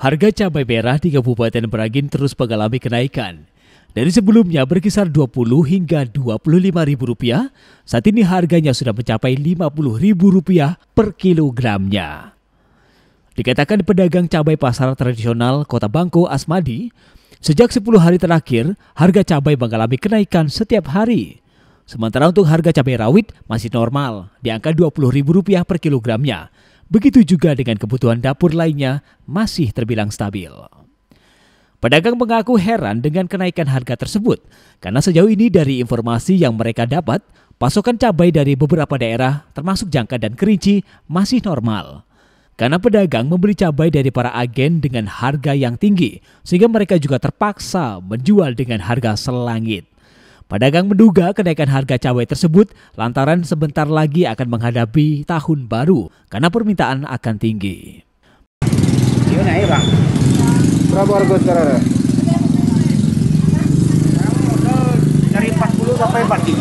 Harga cabai merah di Kabupaten Beragin terus mengalami kenaikan. Dari sebelumnya berkisar 20 hingga Rp25.000, saat ini harganya sudah mencapai Rp50.000 per kilogramnya. Dikatakan pedagang cabai pasar tradisional Kota Bangko Asmadi, sejak 10 hari terakhir harga cabai mengalami kenaikan setiap hari. Sementara untuk harga cabai rawit masih normal, di angka Rp20.000 per kilogramnya. Begitu juga dengan kebutuhan dapur lainnya masih terbilang stabil. Pedagang mengaku heran dengan kenaikan harga tersebut karena sejauh ini dari informasi yang mereka dapat, pasokan cabai dari beberapa daerah termasuk Jangka dan Kerinci masih normal. Karena pedagang membeli cabai dari para agen dengan harga yang tinggi sehingga mereka juga terpaksa menjual dengan harga selangit. Pedagang menduga kenaikan harga cabai tersebut lantaran sebentar lagi akan menghadapi tahun baru karena permintaan akan tinggi. Ini naik bang. Berapa harga sekarang? Dari 40 sampai 43.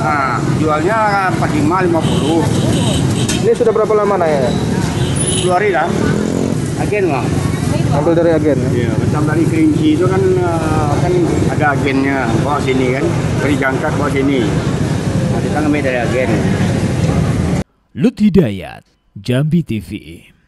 Nah, jualnya 45, 50. Ini sudah berapa lama naik? Dua hari lah. Agen bang. Ambil dari agen. Iya, macam dari kerinci itu kan eh, kan ada agennya bawa sini kan dari jangkar bawa sini nah, kita ngambil dari agen Lut Hidayat Jambi TV